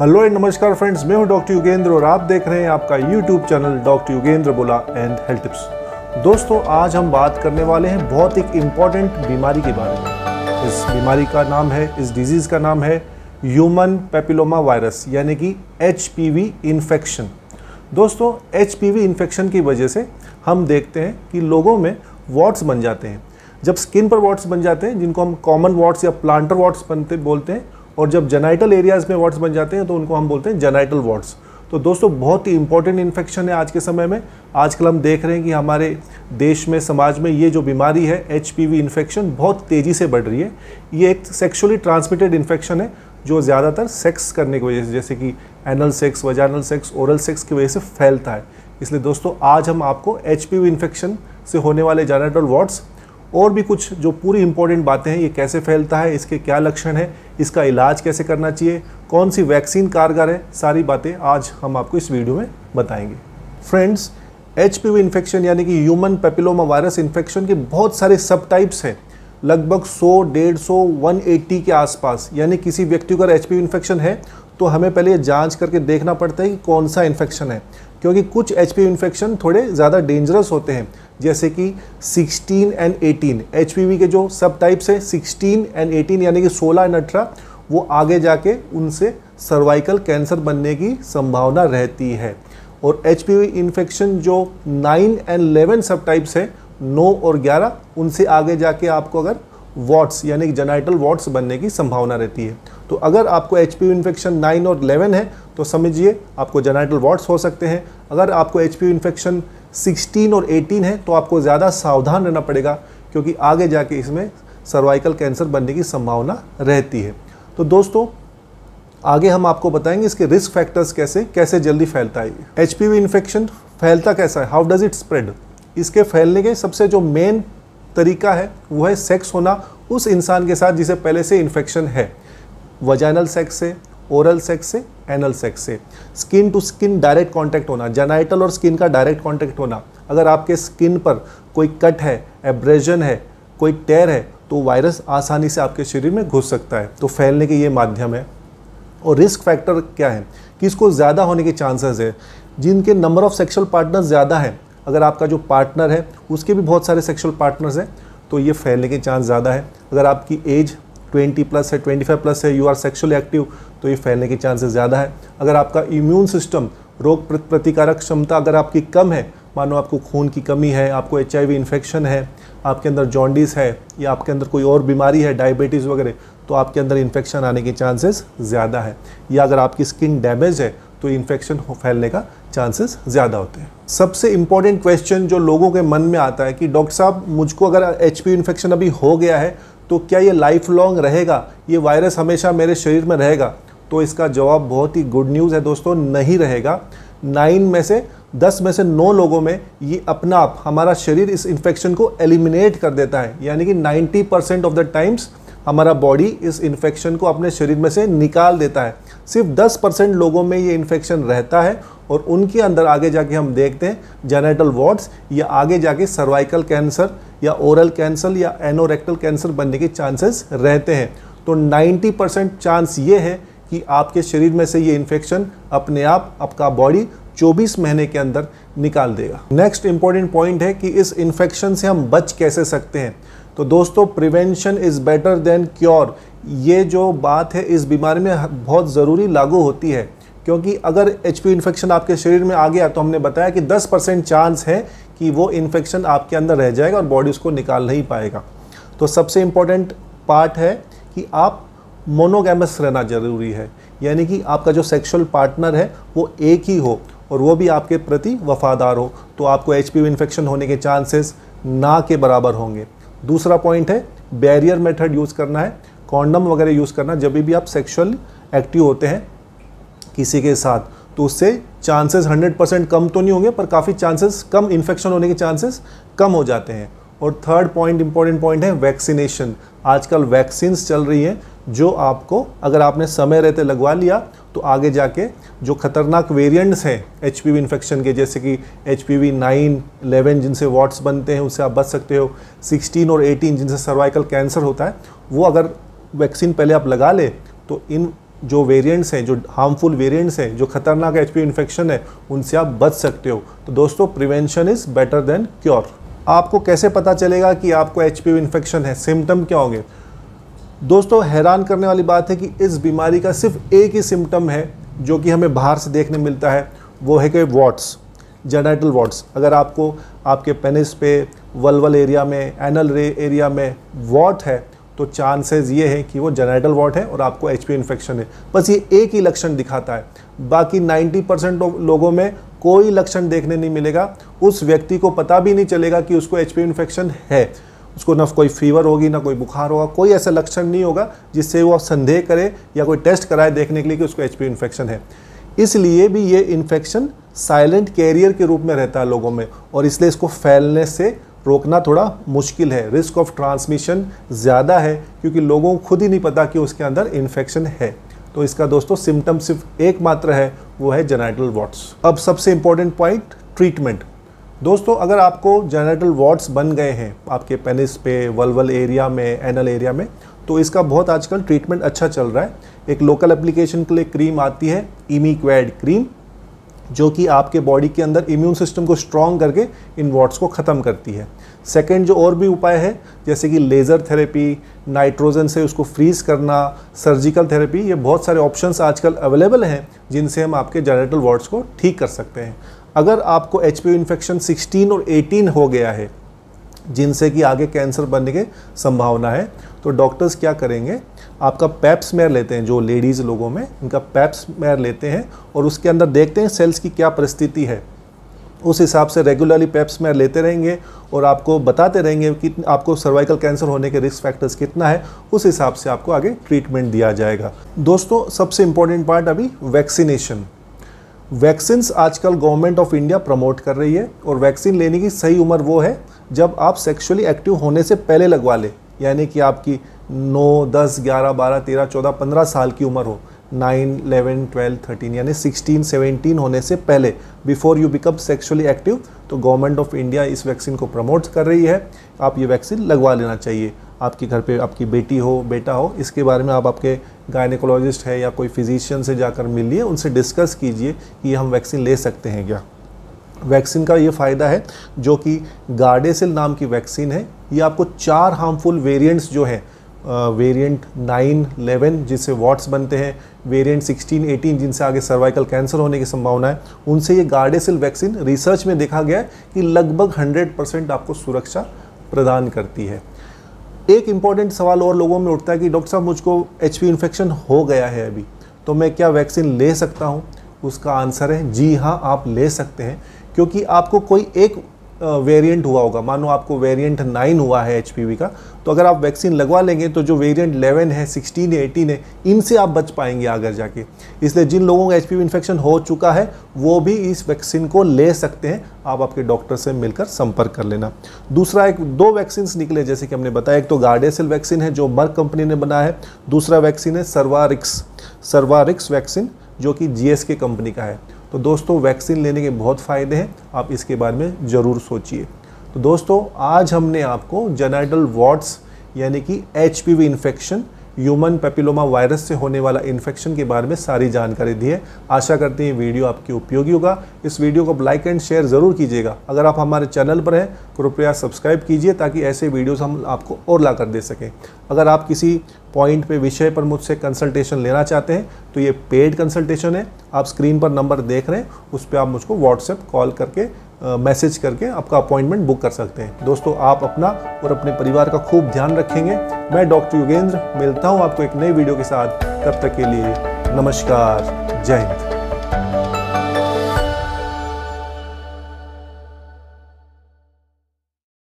hello and नमस्कार friends मैं हूं डॉक्टर योगेंद्र और आप देख रहे हैं आपका यूट्यूब चैनल डॉक्टर योगेंद्र बोला एंड हेल्थ टिप्स दोस्तों आज हम बात करने वाले हैं बहुत एक इम्पॉर्टेंट बीमारी के बारे में इस बीमारी का नाम है इस डिजीज़ का नाम है ह्यूमन पेपिलोमा वायरस यानी कि एच इन्फेक्शन दोस्तों एच इन्फेक्शन की वजह से हम देखते हैं कि लोगों में वॉट्स बन जाते हैं जब स्किन पर वॉट्स बन जाते हैं जिनको हम कॉमन वॉट्स या प्लांटर वॉट्स बनते बोलते हैं और जब जेनाइटल एरियाज में वार्ड्स बन जाते हैं तो उनको हम बोलते हैं जेनाइटल वार्ड्स तो दोस्तों बहुत ही इंपॉर्टेंट इन्फेक्शन है आज के समय में आजकल हम देख रहे हैं कि हमारे देश में समाज में ये जो बीमारी है एच इन्फेक्शन बहुत तेज़ी से बढ़ रही है ये एक सेक्शुअली ट्रांसमिटेड इन्फेक्शन है जो ज़्यादातर सेक्स करने की वजह से जैसे कि anal sex vaginal sex oral sex की वजह से फैलता है इसलिए दोस्तों आज हम आपको एच इन्फेक्शन से होने वाले जेनाइटल वार्ड्स और भी कुछ जो पूरी इंपॉर्टेंट बातें हैं ये कैसे फैलता है इसके क्या लक्षण हैं इसका इलाज कैसे करना चाहिए कौन सी वैक्सीन कारगर है सारी बातें आज हम आपको इस वीडियो में बताएंगे फ्रेंड्स एच इन्फेक्शन यानी कि ह्यूमन पेपिलोमा वायरस इन्फेक्शन के बहुत सारे सब टाइप्स हैं लगभग 100, सौ वन के आसपास यानी किसी व्यक्ति को अगर एच इन्फेक्शन है तो हमें पहले ये जाँच करके देखना पड़ता है कि कौन सा इन्फेक्शन है क्योंकि कुछ एच इन्फेक्शन थोड़े ज़्यादा डेंजरस होते हैं जैसे कि 16 एंड 18 एच के जो सब टाइप्स हैं 16 एंड 18 यानी कि 16 एंड अठारह वो आगे जाके उनसे सर्वाइकल कैंसर बनने की संभावना रहती है और एच इन्फेक्शन जो 9 एंड 11 सब टाइप्स हैं 9 और 11 उनसे आगे जाके आपको अगर वॉट्स यानी कि जेनाइटल वॉट्स बनने की संभावना रहती है तो अगर आपको एच पी इन्फेक्शन नाइन और इलेवन है तो समझिए आपको जेनाइटल वॉट्स हो सकते हैं अगर आपको एच इन्फेक्शन 16 और 18 है तो आपको ज़्यादा सावधान रहना पड़ेगा क्योंकि आगे जाके इसमें सर्वाइकल कैंसर बनने की संभावना रहती है तो दोस्तों आगे हम आपको बताएंगे इसके रिस्क फैक्टर्स कैसे कैसे जल्दी फैलता है एच इन्फेक्शन फैलता कैसा है हाउ डज़ इट स्प्रेड इसके फैलने के सबसे जो मेन तरीका है वो है सेक्स होना उस इंसान के साथ जिसे पहले से इन्फेक्शन है वजाइनल सेक्स से ओरल सेक्स से एनल सेक्स से skin to skin direct contact होना जेनाइटल और स्किन का डायरेक्ट कांटेक्ट होना अगर आपके स्किन पर कोई कट है एब्रेजन है कोई टेर है तो वायरस आसानी से आपके शरीर में घुस सकता है तो फैलने के ये माध्यम है और रिस्क फैक्टर क्या है कि इसको ज़्यादा होने के चांसेस है जिनके नंबर ऑफ सेक्शुअल पार्टनर ज़्यादा है अगर आपका जो पार्टनर है उसके भी बहुत सारे सेक्शुअल पार्टनर्स हैं तो ये फैलने के चांस ज़्यादा है अगर आपकी एज 20 प्लस है 25 प्लस है यू आर सेक्सुअली एक्टिव तो ये फैलने के चांसेस ज़्यादा है अगर आपका इम्यून सिस्टम रोग प्रतिकारक क्षमता अगर आपकी कम है मानो आपको खून की कमी है आपको एच इन्फेक्शन है आपके अंदर जॉन्डिस है या आपके अंदर कोई और बीमारी है डायबिटीज़ वगैरह तो आपके अंदर इन्फेक्शन आने के चांसेस ज़्यादा है या अगर आपकी स्किन डैमेज है तो इन्फेक्शन फैलने का चांसेस ज़्यादा होते हैं सबसे इम्पॉर्टेंट क्वेश्चन जो लोगों के मन में आता है कि डॉक्टर साहब मुझको अगर एच इन्फेक्शन अभी हो गया है तो क्या ये लाइफ लॉन्ग रहेगा ये वायरस हमेशा मेरे शरीर में रहेगा तो इसका जवाब बहुत ही गुड न्यूज़ है दोस्तों नहीं रहेगा नाइन में से दस में से नौ लोगों में ये अपना आप हमारा शरीर इस इन्फेक्शन को एलिमिनेट कर देता है यानी कि 90 परसेंट ऑफ द टाइम्स हमारा बॉडी इस इन्फेक्शन को अपने शरीर में से निकाल देता है सिर्फ 10 परसेंट लोगों में ये इन्फेक्शन रहता है और उनके अंदर आगे जाके हम देखते हैं जेनेटल वार्ड्स या आगे जाके सर्वाइकल कैंसर या ओरल कैंसर या एनोरेक्टल कैंसर बनने के चांसेस रहते हैं तो 90 परसेंट चांस ये है कि आपके शरीर में से ये इन्फेक्शन अपने आप आपका बॉडी 24 महीने के अंदर निकाल देगा नेक्स्ट इंपॉर्टेंट पॉइंट है कि इस इन्फेक्शन से हम बच कैसे सकते हैं तो दोस्तों prevention is better than cure ये जो बात है इस बीमारी में बहुत ज़रूरी लागू होती है क्योंकि अगर एच पी इन्फेक्शन आपके शरीर में आ गया तो हमने बताया कि 10 परसेंट चांस है कि वो इन्फेक्शन आपके अंदर रह जाएगा और बॉडी उसको निकाल नहीं पाएगा तो सबसे इम्पोर्टेंट पार्ट है कि आप मोनोगैमस रहना ज़रूरी है यानी कि आपका जो सेक्सुअल पार्टनर है वो एक ही हो और वो भी आपके प्रति वफादार हो तो आपको एच इन्फेक्शन होने के चांसेस ना के बराबर होंगे दूसरा पॉइंट है बैरियर मेथड यूज़ करना है कॉन्डम वगैरह यूज़ करना जब भी आप सेक्शुअल एक्टिव होते हैं किसी के साथ तो उससे चांसेस 100 परसेंट कम तो नहीं होंगे पर काफ़ी चांसेस कम इन्फेक्शन होने के चांसेस कम हो जाते हैं और थर्ड पॉइंट इंपॉर्टेंट पॉइंट है वैक्सीनेशन आजकल वैक्सीन्स चल रही हैं जो आपको अगर आपने समय रहते लगवा लिया तो आगे जाके जो खतरनाक वेरिएंट्स हैं एच इन्फेक्शन के जैसे कि एच पी वी नाइन जिनसे वॉट्स बनते हैं उससे आप बच सकते हो सिक्सटीन और एटीन जिनसे सर्वाइकल कैंसर होता है वो अगर वैक्सीन पहले आप लगा ले तो इन जो वेरिएंट्स हैं जो हार्मफुल वेरिएंट्स हैं जो खतरनाक एच इन्फेक्शन है उनसे आप बच सकते हो तो दोस्तों prevention is better than cure आपको कैसे पता चलेगा कि आपको एच इन्फेक्शन है सिम्टम क्या होंगे दोस्तों हैरान करने वाली बात है कि इस बीमारी का सिर्फ एक ही सिम्टम है जो कि हमें बाहर से देखने मिलता है वो है कि वॉट्स जेनाइटल वॉट्स अगर आपको आपके पेनिस पे वलवल एरिया में एनल रे एरिया में वॉट है तो चांसेस ये है कि वो जेनाइटल वॉट है और आपको एच इन्फेक्शन है बस ये एक ही लक्षण दिखाता है बाकी 90 परसेंट लोगों में कोई लक्षण देखने नहीं मिलेगा उस व्यक्ति को पता भी नहीं चलेगा कि उसको एच इन्फेक्शन है उसको ना कोई फीवर होगी ना कोई बुखार होगा कोई ऐसा लक्षण नहीं होगा जिससे वो संदेह करे या कोई टेस्ट कराए देखने के लिए कि उसको एच इन्फेक्शन है इसलिए भी ये इन्फेक्शन साइलेंट कैरियर के रूप में रहता है लोगों में और इसलिए इसको फैलने से रोकना थोड़ा मुश्किल है रिस्क ऑफ ट्रांसमिशन ज़्यादा है क्योंकि लोगों को खुद ही नहीं पता कि उसके अंदर इन्फेक्शन है तो इसका दोस्तों सिम्टम सिर्फ एकमात्र है वो है जेनाइटल वॉट्स अब सबसे इम्पोर्टेंट पॉइंट ट्रीटमेंट दोस्तों अगर आपको जेनाइटल वॉट्स बन गए हैं आपके पेनिस पे वलवल एरिया में एनल एरिया में तो इसका बहुत आजकल ट्रीटमेंट अच्छा चल रहा है एक लोकल एप्लीकेशन के लिए क्रीम आती है इमीक्वेड क्रीम जो कि आपके बॉडी के अंदर इम्यून सिस्टम को स्ट्रॉन्ग करके इन वॉट्स को ख़त्म करती है सेकेंड जो और भी उपाय है जैसे कि लेज़र थेरेपी नाइट्रोजन से उसको फ्रीज करना सर्जिकल थेरेपी ये बहुत सारे ऑप्शंस आजकल अवेलेबल हैं जिनसे हम आपके जेनेटल वॉट्स को ठीक कर सकते हैं अगर आपको एच पी इन्फेक्शन सिक्सटीन और एटीन हो गया है जिनसे कि आगे कैंसर बनने के संभावना है तो डॉक्टर्स क्या करेंगे आपका पैप मेयर लेते हैं जो लेडीज़ लोगों में इनका पैप मेयर लेते हैं और उसके अंदर देखते हैं सेल्स की क्या परिस्थिति है उस हिसाब से रेगुलरली पैप स्मेयर लेते रहेंगे और आपको बताते रहेंगे कि आपको सर्वाइकल कैंसर होने के रिस्क फैक्टर्स कितना है उस हिसाब से आपको आगे ट्रीटमेंट दिया जाएगा दोस्तों सबसे इंपॉर्टेंट पार्ट अभी वैक्सीनेशन वैक्सीन आजकल गवर्नमेंट ऑफ इंडिया प्रमोट कर रही है और वैक्सीन लेने की सही उम्र वो है जब आप सेक्सुअली एक्टिव होने से पहले लगवा लें यानी कि आपकी नौ दस ग्यारह बारह तेरह चौदह पंद्रह साल की उम्र हो नाइन इलेवन ट्वेल्व थर्टीन यानी सिक्सटीन सेवेंटीन होने से पहले before you become sexually active तो गवर्नमेंट ऑफ इंडिया इस वैक्सीन को प्रमोट कर रही है आप ये वैक्सीन लगवा लेना चाहिए आपके घर पे आपकी बेटी हो बेटा हो इसके बारे में आप आपके गायनिकोलॉजिस्ट है या कोई फिजिशियन से जाकर मिलिए उनसे डिस्कस कीजिए कि हम वैक्सीन ले सकते हैं क्या वैक्सीन का ये फ़ायदा है जो कि गार्डेसिल नाम की वैक्सीन है ये आपको चार हार्मफुल वेरिएंट्स जो हैं वेरिएंट नाइन इलेवन जिससे वॉट्स बनते हैं वेरिएंट सिक्सटीन एटीन जिनसे आगे सर्वाइकल कैंसर होने की संभावना है उनसे ये गार्डेसिल वैक्सीन रिसर्च में देखा गया है कि लगभग हंड्रेड परसेंट आपको सुरक्षा प्रदान करती है एक इम्पॉर्टेंट सवाल और लोगों में उठता है कि डॉक्टर साहब मुझको एच इन्फेक्शन हो गया है अभी तो मैं क्या वैक्सीन ले सकता हूँ उसका आंसर है जी हाँ आप ले सकते हैं क्योंकि आपको कोई एक वेरिएंट हुआ होगा मानो आपको वेरिएंट नाइन हुआ है एच का तो अगर आप वैक्सीन लगवा लेंगे तो जो वेरिएंट इलेवन है सिक्सटीन है है इनसे आप बच पाएंगे आगे जाके इसलिए जिन लोगों का एच पी इन्फेक्शन हो चुका है वो भी इस वैक्सीन को ले सकते हैं आप आपके डॉक्टर से मिलकर संपर्क कर लेना दूसरा एक दो वैक्सीन निकले जैसे कि हमने बताया एक तो गार्डेसिल वैक्सीन है जो बर्क कंपनी ने बनाया है दूसरा वैक्सीन है सर्वारिक्स सर्वारिक्स वैक्सीन जो कि जी कंपनी का है तो दोस्तों वैक्सीन लेने के बहुत फ़ायदे हैं आप इसके बारे में ज़रूर सोचिए तो दोस्तों आज हमने आपको जेनाइटल वॉट्स यानी कि H P infection human papilloma virus से होने वाला इन्फेक्शन के बारे में सारी जानकारी दी है आशा करते हैं वीडियो आपके उपयोगी होगा इस वीडियो को लाइक एंड शेयर ज़रूर कीजिएगा अगर आप हमारे चैनल पर हैं कृपया सब्सक्राइब कीजिए ताकि ऐसे वीडियोस हम आपको और ला कर दे सकें अगर आप किसी पॉइंट पे विषय पर मुझसे कंसल्टेशन लेना चाहते हैं तो ये पेड कंसल्टेशन है आप स्क्रीन पर नंबर देख रहे हैं उस पर आप मुझको व्हाट्सएप कॉल करके मैसेज करके आपका अपॉइंटमेंट बुक कर सकते हैं दोस्तों आप अपना और अपने परिवार का खूब ध्यान रखेंगे मैं डॉक्टर योगेंद्र मिलता हूँ आपको एक नई वीडियो के साथ तब तक के लिए नमस्कार जय हिंद